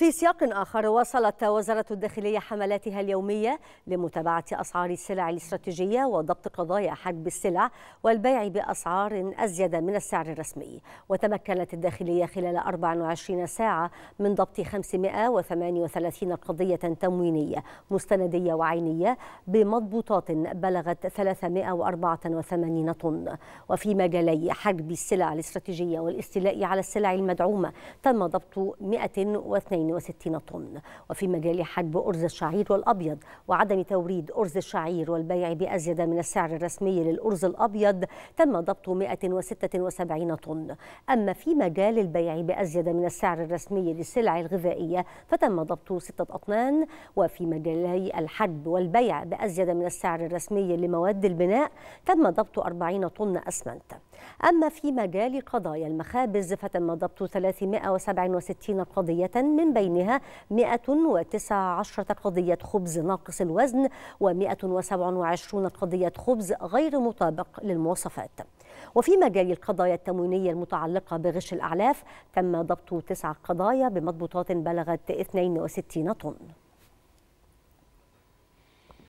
في سياق آخر واصلت وزارة الداخلية حملاتها اليومية لمتابعة أسعار السلع الاستراتيجية وضبط قضايا حجب السلع والبيع بأسعار أزيد من السعر الرسمي وتمكنت الداخلية خلال 24 ساعة من ضبط 538 قضية تموينية مستندية وعينية بمضبوطات بلغت 384 طن وفي مجالي حجب السلع الاستراتيجية والاستيلاء على السلع المدعومة تم ضبط 102 وستين طن وفي مجال حجب أرز الشعير والأبيض وعدم توريد أرز الشعير والبيع بأزيد من السعر الرسمي للأرز الأبيض تم ضبط 176 طن أما في مجال البيع بأزيد من السعر الرسمي للسلع الغذائية فتم ضبط ستة أطنان وفي مجالي الحجب والبيع بأزيد من السعر الرسمي لمواد البناء تم ضبط 40 طن أسمنت أما في مجال قضايا المخابز فتم ضبط 367 قضية من بينها 119 قضية خبز ناقص الوزن و127 قضية خبز غير مطابق للمواصفات وفي مجال القضايا التموينية المتعلقة بغش الأعلاف تم ضبط تسع قضايا بمضبوطات بلغت 62 طن